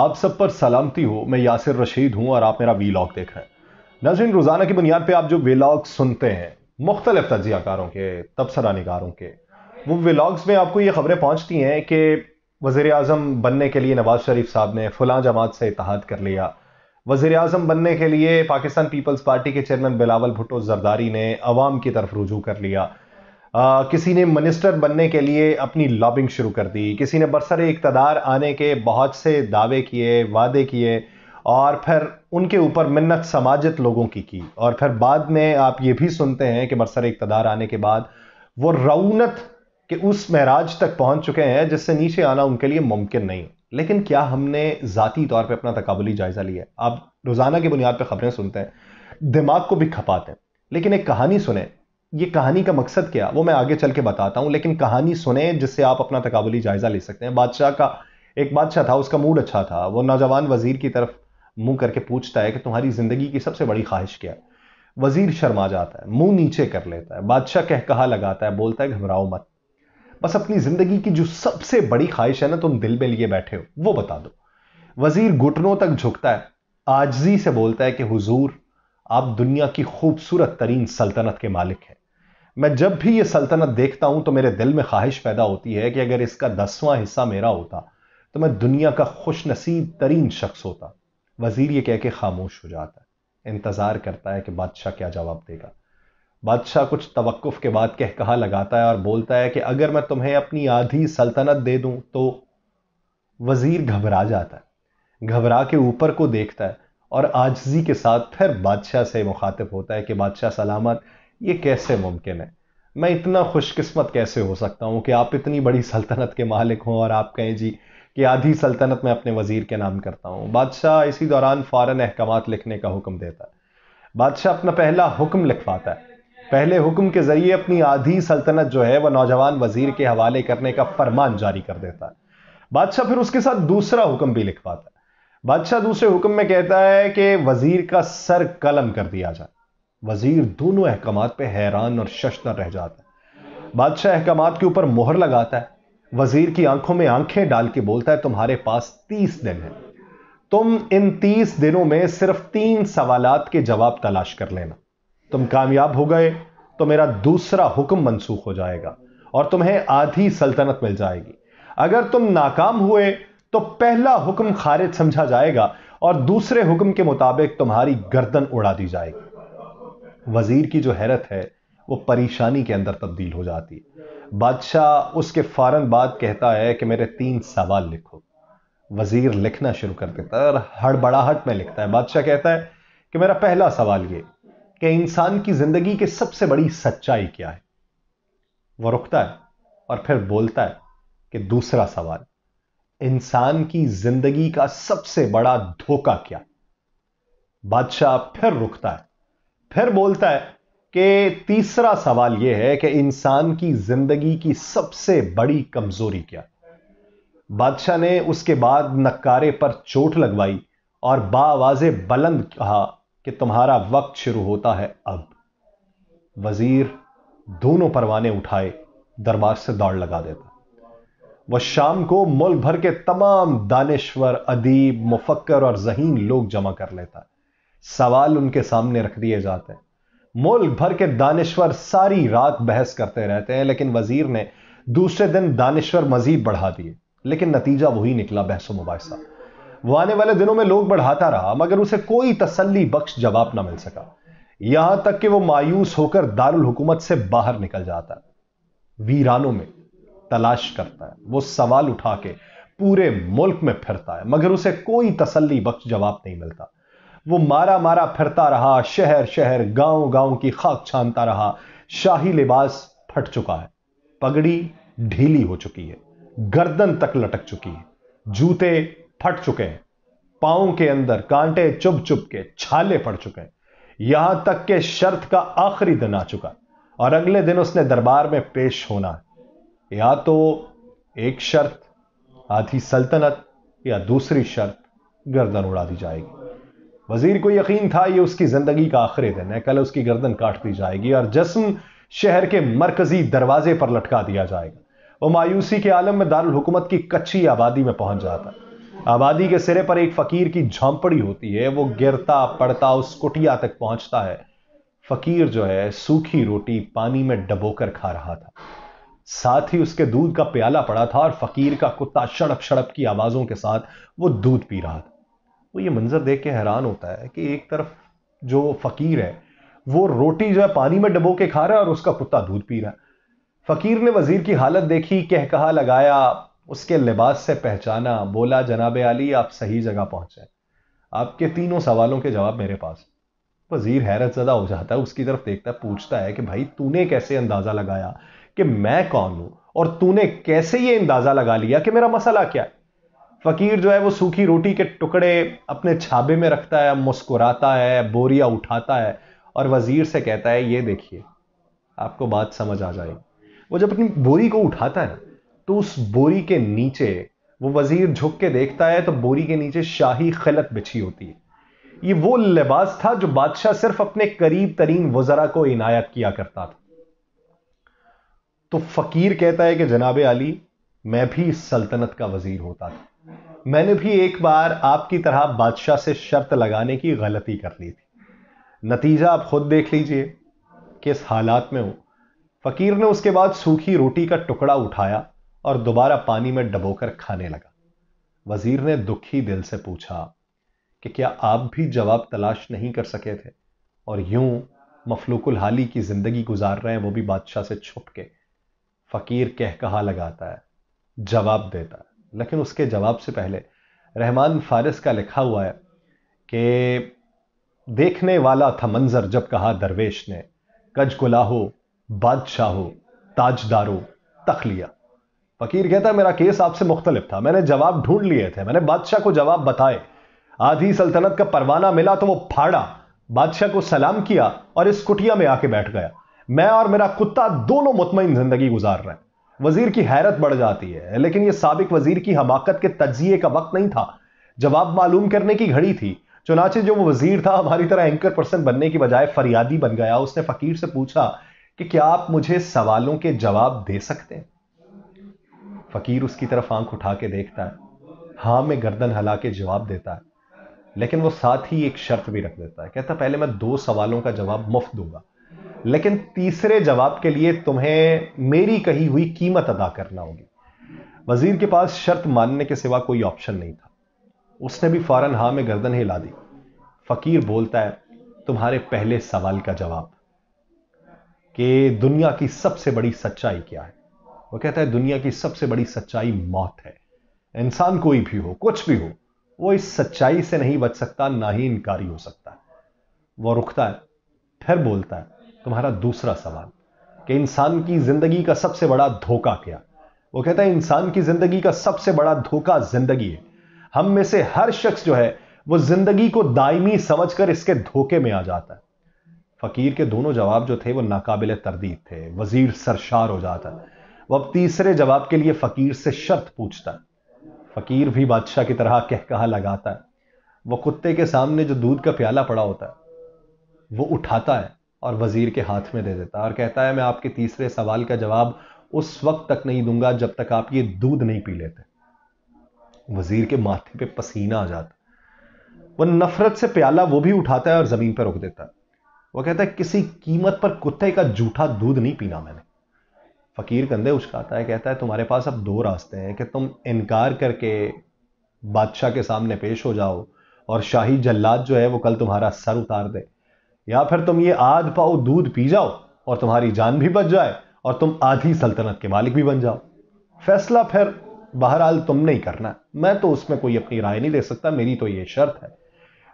आप सब पर सलामती हो मैं यासिर रशीद हूं और आप मेरा वीलॉग देख रहे हैं नजरिन रोज़ाना की बुनियाद पे आप जो वीलॉग सुनते हैं मुख्तलिफ तजियाकारों के तबसरा निगारों के वो व्लाग्स में आपको ये खबरें पहुँचती हैं कि वजीर अजम बनने के लिए नवाज शरीफ साहब ने फलां जमात से इतिहाद कर लिया वजीर अजम बनने के लिए पाकिस्तान पीपल्स पार्टी के चेयरमैन बिलावल भुट्टो जरदारी ने अवाम की तरफ रुजू कर लिया आ, किसी ने मिनिस्टर बनने के लिए अपनी लॉबिंग शुरू कर दी किसी ने बरसर इकतदार आने के बहुत से दावे किए वादे किए और फिर उनके ऊपर मिन्नत समाजित लोगों की की और फिर बाद में आप ये भी सुनते हैं कि बरसर इकतदार आने के बाद वो रौनत के उस महराज तक पहुंच चुके हैं जिससे नीचे आना उनके लिए मुमकिन नहीं लेकिन क्या हमने ज़ाती तौर पर अपना तकबली जायज़ा लिया आप रोज़ाना की बुनियाद पर खबरें सुनते हैं दिमाग को भी खपाते हैं लेकिन एक कहानी सुने ये कहानी का मकसद क्या वो मैं आगे चल के बताता हूँ लेकिन कहानी सुने जिससे आप अपना तकबली जायज़ा ले सकते हैं बादशाह का एक बादशाह था उसका मूड अच्छा था वो नौजवान वजीर की तरफ मुंह करके पूछता है कि तुम्हारी ज़िंदगी की सबसे बड़ी ख्वाहिश क्या है वजीर शर्मा जाता है मुंह नीचे कर लेता है बादशाह कह कहा लगाता है बोलता है घबराओ मत बस अपनी ज़िंदगी की जो सबसे बड़ी ख्वाहिश है ना तुम दिल में लिए बैठे हो वो बता दो वजीर घुटनों तक झुकता है आजजी से बोलता है कि हुजूर आप दुनिया की खूबसूरत तरीन सल्तनत के मालिक हैं मैं जब भी ये सल्तनत देखता हूं तो मेरे दिल में ख्वाहिश पैदा होती है कि अगर इसका दसवां हिस्सा मेरा होता तो मैं दुनिया का खुश नसीब तरीन शख्स होता वजीर ये कह के खामोश हो जाता है इंतज़ार करता है कि बादशाह क्या जवाब देगा बादशाह कुछ तवक्फ के बाद कह कहा लगाता है और बोलता है कि अगर मैं तुम्हें अपनी आधी सल्तनत दे दूं तो वज़ीर घबरा जाता है घबरा के ऊपर को देखता है और आजजी के साथ फिर बादशाह से मुखातिब होता है कि बादशाह सलामत ये कैसे मुमकिन है मैं इतना खुशकिस्मत कैसे हो सकता हूँ कि आप इतनी बड़ी सल्तनत के मालिक हों और आप कहें जी कि आधी सल्तनत मैं अपने वज़ीर के नाम करता हूँ बादशाह इसी दौरान फ़ारन अहकाम लिखने का हुक्म देता है बादशाह अपना पहला हुक्म लिखवाता है पहले हुक्म के ज़रिए अपनी आधी सल्तनत जो है वह नौजवान वज़ीर के हवाले करने का फरमान जारी कर देता है बादशाह फिर उसके साथ दूसरा हुक्म भी लिखवाता है बादशाह दूसरे हुक्म में कहता है कि वज़ीर का सर कलम कर दिया जाए वजीर दोनों अहकाम पे हैरान और शशतर रह जाता है बादशाह अहकाम के ऊपर मोहर लगाता है वजीर की आंखों में आंखें डाल के बोलता है तुम्हारे पास तीस दिन है तुम इन तीस दिनों में सिर्फ तीन सवालत के जवाब तलाश कर लेना तुम कामयाब हो गए तो मेरा दूसरा हुक्म मनसूख हो जाएगा और तुम्हें आधी सल्तनत मिल जाएगी अगर तुम नाकाम हुए तो पहला हुक्म खारिज समझा जाएगा और दूसरे हुक्म के मुताबिक तुम्हारी गर्दन उड़ा दी जाएगी वजीर की जो हैरत है वो परेशानी के अंदर तब्दील हो जाती है बादशाह उसके फ़ौरन बाद कहता है कि मेरे तीन सवाल लिखो वजीर लिखना शुरू कर देता है और हड़बड़ाहट में लिखता है बादशाह कहता है कि मेरा पहला सवाल ये कि इंसान की जिंदगी की सबसे बड़ी सच्चाई क्या है वो रुकता है और फिर बोलता है कि दूसरा सवाल इंसान की जिंदगी का सबसे बड़ा धोखा क्या बादशाह फिर रुकता है फिर बोलता है कि तीसरा सवाल यह है कि इंसान की जिंदगी की सबसे बड़ी कमजोरी क्या बादशाह ने उसके बाद नकारे पर चोट लगवाई और बावाजे बुलंद कहा कि तुम्हारा वक्त शुरू होता है अब वजीर दोनों परवाने उठाए दरबार से दौड़ लगा देता वह शाम को मुल्क भर के तमाम दानश्वर अदीब मुफक्कर और जहीन लोग जमा कर लेता सवाल उनके सामने रख दिए जाते हैं मुल्क भर के दानश्वर सारी रात बहस करते रहते हैं लेकिन वजीर ने दूसरे दिन दानश्वर मजीद बढ़ा दिए लेकिन नतीजा वही निकला बहस मुबासा वो आने वाले दिनों में लोग बढ़ाता रहा मगर उसे कोई तसल्ली बख्श जवाब ना मिल सका यहां तक कि वो मायूस होकर दारुल हुकूमत से बाहर निकल जाता है वीरानों में तलाश करता है वो सवाल उठा के पूरे मुल्क में फिरता है मगर उसे कोई तसल्ली बख्श जवाब नहीं मिलता वो मारा मारा फिरता रहा शहर शहर गांव गांव की खाक छानता रहा शाही लिबास फट चुका है पगड़ी ढीली हो चुकी है गर्दन तक लटक चुकी है जूते फट चुके हैं पाओ के अंदर कांटे चुप चुप के छाले पड़ चुके हैं यहां तक के शर्त का आखिरी दिन आ चुका और अगले दिन उसने दरबार में पेश होना है या तो एक शर्त आधी सल्तनत या दूसरी शर्त गर्दन उड़ा दी जाएगी वजीर को यकीन था ये उसकी जिंदगी का आखिरी दिन है कल उसकी गर्दन काट दी जाएगी और जस्म शहर के मरकजी दरवाजे पर लटका दिया जाएगा वो मायूसी के आलम में दारुल हुकूमत की कच्ची आबादी में पहुंच जाता आबादी के सिरे पर एक फकीर की झोंपड़ी होती है वो गिरता पड़ता उस कुटिया तक पहुंचता है फकीर जो है सूखी रोटी पानी में डबोकर खा रहा था साथ ही उसके दूध का प्याला पड़ा था और फकीर का कुत्ता शड़प शड़प की आवाजों के साथ वो दूध पी रहा था वो ये मंज़र देख के हैरान होता है कि एक तरफ जो फ़कीर है वो रोटी जो है पानी में डबो के खा रहा है और उसका कुत्ता दूध पी रहा है फ़कीर ने वज़ीर की हालत देखी कह कहा लगाया उसके लिबास से पहचाना बोला जनाब आली आप सही जगह पहुंचे आपके तीनों सवालों के जवाब मेरे पास वजीर हैरत ज़दा हो जाता है उसकी तरफ देखता है पूछता है कि भाई तूने कैसे अंदाज़ा लगाया कि मैं कौन हूं और तूने कैसे ये अंदाज़ा लगा लिया कि मेरा मसला क्या है फकीर जो है वो सूखी रोटी के टुकड़े अपने छाबे में रखता है मुस्कुराता है बोरिया उठाता है और वजीर से कहता है ये देखिए आपको बात समझ आ जाएगी वो जब अपनी बोरी को उठाता है तो उस बोरी के नीचे वो वजीर झुक के देखता है तो बोरी के नीचे शाही खलत बिछी होती है ये वो लिबास था जो बादशाह सिर्फ अपने करीब तरीन वजरा को इनायत किया करता था तो फकीर कहता है कि जनाब अली मैं भी सल्तनत का वजीर होता था मैंने भी एक बार आपकी तरह बादशाह से शर्त लगाने की गलती कर ली थी नतीजा आप खुद देख लीजिए किस हालात में हूं फकीर ने उसके बाद सूखी रोटी का टुकड़ा उठाया और दोबारा पानी में डबोकर खाने लगा वजीर ने दुखी दिल से पूछा कि क्या आप भी जवाब तलाश नहीं कर सके थे और यूं मफलूकुल हाली की जिंदगी गुजार रहे हैं वो भी बादशाह से छुप के फकीर कह कहा लगाता है जवाब देता है लेकिन उसके जवाब से पहले रहमान फारिस का लिखा हुआ है कि देखने वाला था मंजर जब कहा दरवेश ने कज गुलाहो बादशाहो ताजदारो तख लिया फकीर कहता मेरा केस आपसे मुख्तलिफ था मैंने जवाब ढूंढ लिए थे मैंने बादशाह को जवाब बताए आधी सल्तनत का परवाना मिला तो वो फाड़ा बादशाह को सलाम किया और इस कुटिया में आके बैठ गया मैं और मेरा कुत्ता दोनों मुतमिन जिंदगी गुजार रहे हैं वजीर की हैरत बढ़ जाती है लेकिन यह सबक वजीर की हमाकत के तजिए का वक्त नहीं था जवाब मालूम करने की घड़ी थी चुनाचे जो वो वजीर था हमारी तरह एंकर पर्सन बनने की बजाय फरियादी बन गया उसने फकीर से पूछा कि क्या आप मुझे सवालों के जवाब दे सकते हैं फकीर उसकी तरफ आंख उठा के देखता है हां में गर्दन हिला के जवाब देता है लेकिन वो साथ ही एक शर्त भी रख देता है कहता पहले मैं दो सवालों का जवाब मुफ्त दूंगा लेकिन तीसरे जवाब के लिए तुम्हें मेरी कही हुई कीमत अदा करना होगी वजीर के पास शर्त मानने के सिवा कोई ऑप्शन नहीं था उसने भी फौरन हा में गर्दन हिला दी फकीर बोलता है तुम्हारे पहले सवाल का जवाब कि दुनिया की सबसे बड़ी सच्चाई क्या है वो कहता है दुनिया की सबसे बड़ी सच्चाई मौत है इंसान कोई भी हो कुछ भी हो वो इस सच्चाई से नहीं बच सकता ना ही इनकारी हो सकता वो रुकता है फिर बोलता है तुम्हारा दूसरा सवाल कि इंसान की जिंदगी का सबसे बड़ा धोखा क्या वो कहता है इंसान की जिंदगी का सबसे बड़ा धोखा जिंदगी है हम में से हर शख्स जो है वो जिंदगी को दायमी समझकर इसके धोखे में आ जाता है फकीर के दोनों जवाब जो थे वो नाकाबिल तरदीद थे वजीर सरशार हो जाता है वो अब तीसरे जवाब के लिए फकीर से शर्त पूछता है फकीर भी बादशाह की तरह कह कहा लगाता है वो कुत्ते के सामने जो दूध का प्याला पड़ा होता है वो उठाता है और वज़ीर के हाथ में दे देता है और कहता है मैं आपके तीसरे सवाल का जवाब उस वक्त तक नहीं दूंगा जब तक आप ये दूध नहीं पी लेते वज़ीर के माथे पे पसीना आ जाता वह नफरत से प्याला वो भी उठाता है और ज़मीन पर रोक देता है वो कहता है किसी कीमत पर कुत्ते का जूठा दूध नहीं पीना मैंने फ़कीर कंधे उछकाता है कहता है तुम्हारे पास अब दो रास्ते हैं कि तुम इनकार करके बादशाह के सामने पेश हो जाओ और शाही जल्लाद जो है वो कल तुम्हारा सर उतार दे या फिर तुम ये आध पाओ दूध पी जाओ और तुम्हारी जान भी बच जाए और तुम आधी सल्तनत के मालिक भी बन जाओ फैसला फिर बहरहाल तुम नहीं करना मैं तो उसमें कोई अपनी राय नहीं दे सकता मेरी तो ये शर्त है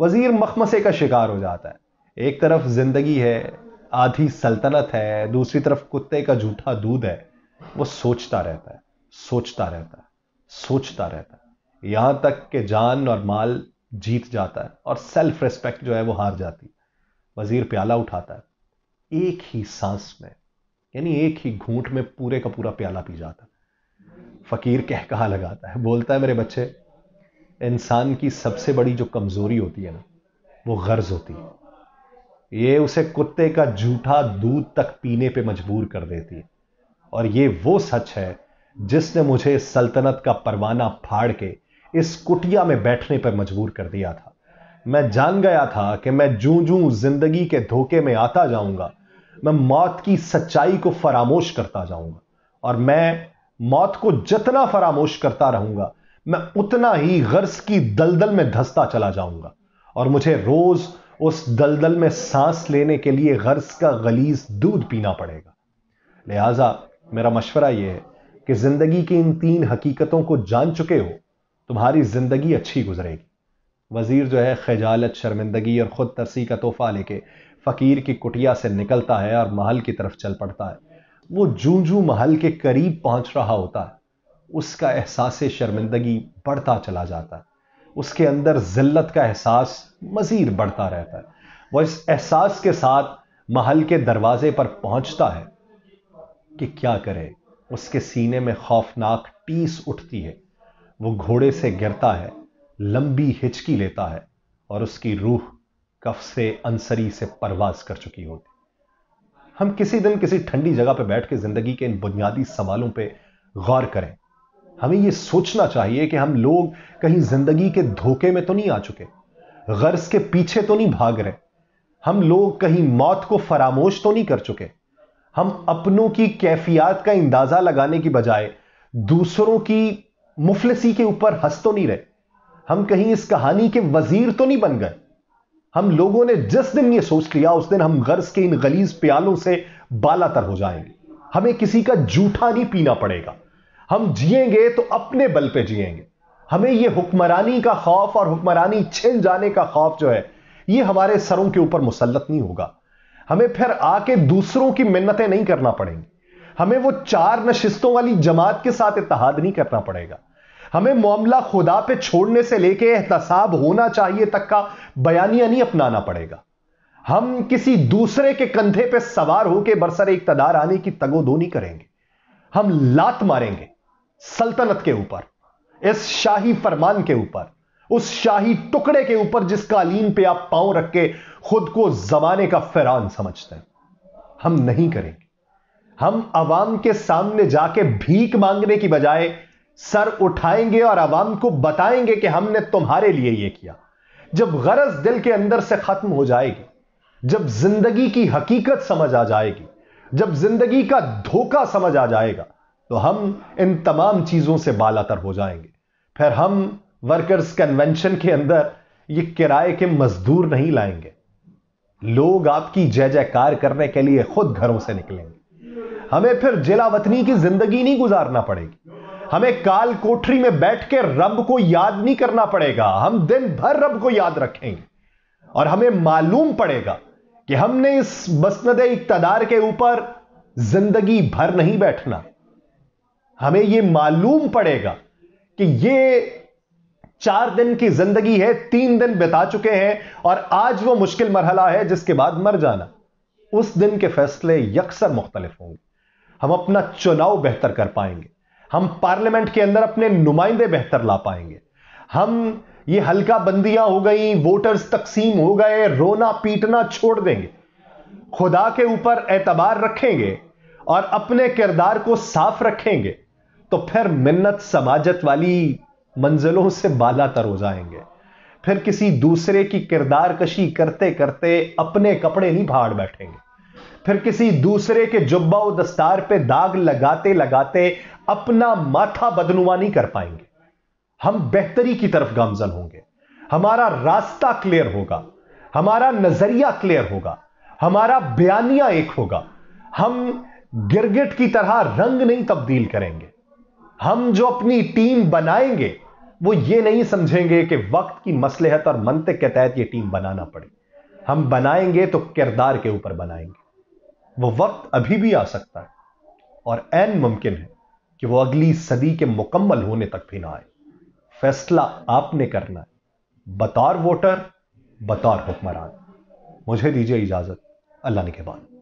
वजीर मखमसे का शिकार हो जाता है एक तरफ जिंदगी है आधी सल्तनत है दूसरी तरफ कुत्ते का झूठा दूध है वो सोचता रहता है सोचता रहता है सोचता रहता है यहां तक कि जान और माल जीत जाता है और सेल्फ रिस्पेक्ट जो है वो हार जाती है वजीर प्याला उठाता है एक ही सांस में यानी एक ही घूंट में पूरे का पूरा प्याला पी जाता है फकीर कह कहा लगाता है बोलता है मेरे बच्चे इंसान की सबसे बड़ी जो कमज़ोरी होती है ना वो गर्ज होती है ये उसे कुत्ते का झूठा दूध तक पीने पे मजबूर कर देती है और ये वो सच है जिसने मुझे सल्तनत का परवाना फाड़ के इस कुटिया में बैठने पर मजबूर कर दिया था मैं जान गया था कि मैं जू जू जिंदगी के धोखे में आता जाऊंगा मैं मौत की सच्चाई को फरामोश करता जाऊंगा और मैं मौत को जितना फरामोश करता रहूंगा मैं उतना ही गर्ज की दलदल में धसता चला जाऊंगा और मुझे रोज उस दलदल में सांस लेने के लिए गर्ज का गलीज दूध पीना पड़ेगा लिहाजा मेरा मशवरा यह है कि जिंदगी की इन तीन हकीकतों को जान चुके हो तुम्हारी जिंदगी अच्छी गुजरेगी वज़ीर जो है खजालत शर्मिंदगी और ख़ुद तरसी का तोहफा लेके फ़कीर की कुटिया से निकलता है और महल की तरफ चल पड़ता है वो जूं जूं महल के करीब पहुंच रहा होता है उसका एहसास शर्मिंदगी बढ़ता चला जाता है उसके अंदर जिल्लत का एहसास मज़ीद बढ़ता रहता है वह इस एहसास के साथ महल के दरवाजे पर पहुंचता है कि क्या करे उसके सीने में खौफनाक टीस उठती है वो घोड़े से गिरता है लंबी हिचकी लेता है और उसकी रूह कफ से अंसरी से परवाज कर चुकी होती हम किसी दिन किसी ठंडी जगह पर बैठ के जिंदगी के इन बुनियादी सवालों पर गौर करें हमें यह सोचना चाहिए कि हम लोग कहीं जिंदगी के धोखे में तो नहीं आ चुके गर्ज के पीछे तो नहीं भाग रहे हम लोग कहीं मौत को फरामोश तो नहीं कर चुके हम अपनों की कैफियत का अंदाजा लगाने की बजाय दूसरों की मुफलसी के ऊपर हंस तो नहीं रहे हम कहीं इस कहानी के वजीर तो नहीं बन गए हम लोगों ने जिस दिन ये सोच लिया उस दिन हम गर्ज के इन गलीज प्यालों से बाला तर हो जाएंगे हमें किसी का जूठा नहीं पीना पड़ेगा हम जिएंगे तो अपने बल पे जिएंगे हमें ये हुक्मरानी का खौफ और हुक्मरानी छिन जाने का खौफ जो है ये हमारे सरों के ऊपर मुसलत नहीं होगा हमें फिर आके दूसरों की मिन्नतें नहीं करना पड़ेंगी हमें वो चार नशिस्तों वाली जमात के साथ इतिहाद नहीं करना पड़ेगा हमें मामला खुदा पे छोड़ने से लेके एहतसाब होना चाहिए तक का बयानिया नहीं अपनाना पड़ेगा हम किसी दूसरे के कंधे पे सवार होकर बरसर इकतदार आने की तगोदो नहीं करेंगे हम लात मारेंगे सल्तनत के ऊपर इस शाही फरमान के ऊपर उस शाही टुकड़े के ऊपर जिस कालीन पे आप पांव रख के खुद को जमाने का फैरान समझते हैं हम नहीं करेंगे हम आवाम के सामने जाके भीख मांगने की बजाय सर उठाएंगे और आवाम को बताएंगे कि हमने तुम्हारे लिए यह किया जब गरज दिल के अंदर से खत्म हो जाएगी जब जिंदगी की हकीकत समझ आ जाएगी जब जिंदगी का धोखा समझ आ जाएगा तो हम इन तमाम चीजों से बालातर हो जाएंगे फिर हम वर्कर्स कन्वेंशन के अंदर ये किराए के मजदूर नहीं लाएंगे लोग आपकी जय जयकार करने के लिए खुद घरों से निकलेंगे हमें फिर जिला वतनी की जिंदगी नहीं गुजारना पड़ेगी हमें काल कोठरी में बैठ के रब को याद नहीं करना पड़ेगा हम दिन भर रब को याद रखेंगे और हमें मालूम पड़ेगा कि हमने इस मसंद इकतदार के ऊपर जिंदगी भर नहीं बैठना हमें यह मालूम पड़ेगा कि यह चार दिन की जिंदगी है तीन दिन बिता चुके हैं और आज वो मुश्किल मरहला है जिसके बाद मर जाना उस दिन के फैसले यकसर मुख्तलिफ होंगे हम अपना चुनाव बेहतर कर पाएंगे हम पार्लियामेंट के अंदर अपने नुमाइंदे बेहतर ला पाएंगे हम ये हल्का बंदियां हो गई वोटर्स तकसीम हो गए रोना पीटना छोड़ देंगे खुदा के ऊपर एतबार रखेंगे और अपने किरदार को साफ रखेंगे तो फिर मिन्नत समाजत वाली मंजिलों से बाला तर हो जाएंगे फिर किसी दूसरे की किरदार कशी करते करते अपने कपड़े नहीं भाड़ बैठेंगे फिर किसी दूसरे के जुब्बा और दस्तार पे दाग लगाते लगाते अपना माथा बदनुमा नहीं कर पाएंगे हम बेहतरी की तरफ गामजन होंगे हमारा रास्ता क्लियर होगा हमारा नजरिया क्लियर होगा हमारा बयानिया एक होगा हम गिरगिट की तरह रंग नहीं तब्दील करेंगे हम जो अपनी टीम बनाएंगे वो ये नहीं समझेंगे कि वक्त की मसलहत और मंतिक के तहत ये टीम बनाना पड़े हम बनाएंगे तो किरदार के ऊपर बनाएंगे वो वक्त अभी भी आ सकता है और एन मुमकिन है कि वो अगली सदी के मुकम्मल होने तक भी ना आए फैसला आपने करना है बतौर वोटर बतौर हुक्मरान मुझे दीजिए इजाजत अल्लाह ने के बाद